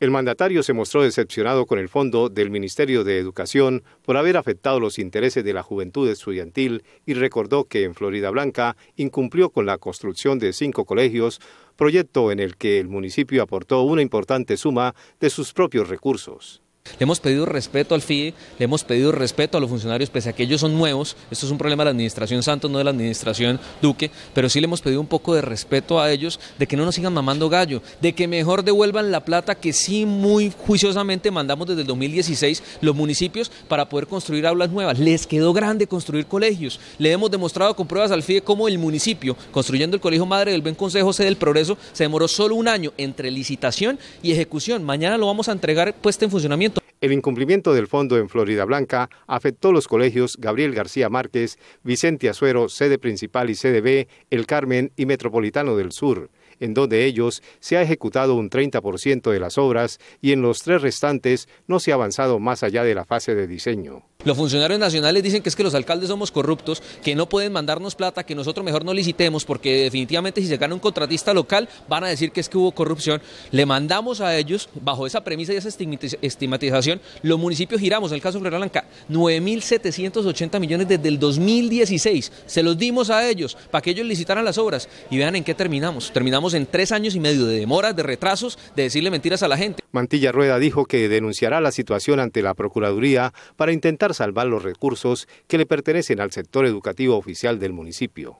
El mandatario se mostró decepcionado con el fondo del Ministerio de Educación por haber afectado los intereses de la juventud estudiantil y recordó que en Florida Blanca incumplió con la construcción de cinco colegios, proyecto en el que el municipio aportó una importante suma de sus propios recursos. Le hemos pedido respeto al FIDE, le hemos pedido respeto a los funcionarios, pese a que ellos son nuevos. Esto es un problema de la administración Santos, no de la administración Duque, pero sí le hemos pedido un poco de respeto a ellos, de que no nos sigan mamando gallo, de que mejor devuelvan la plata que sí muy juiciosamente mandamos desde el 2016 los municipios para poder construir aulas nuevas. Les quedó grande construir colegios. Le hemos demostrado con pruebas al FIDE cómo el municipio, construyendo el Colegio Madre del Buen Consejo, sede del Progreso, se demoró solo un año entre licitación y ejecución. Mañana lo vamos a entregar puesto en funcionamiento. El incumplimiento del fondo en Florida Blanca afectó los colegios Gabriel García Márquez, Vicente Azuero, sede principal y sede B, El Carmen y Metropolitano del Sur, en donde ellos se ha ejecutado un 30% de las obras y en los tres restantes no se ha avanzado más allá de la fase de diseño. Los funcionarios nacionales dicen que es que los alcaldes somos corruptos, que no pueden mandarnos plata, que nosotros mejor no licitemos, porque definitivamente si se gana un contratista local van a decir que es que hubo corrupción. Le mandamos a ellos, bajo esa premisa y esa estigmatización, los municipios giramos, el caso de setecientos 9.780 millones desde el 2016. Se los dimos a ellos para que ellos licitaran las obras y vean en qué terminamos. Terminamos en tres años y medio de demoras, de retrasos, de decirle mentiras a la gente. Mantilla Rueda dijo que denunciará la situación ante la Procuraduría para intentar salvar los recursos que le pertenecen al sector educativo oficial del municipio.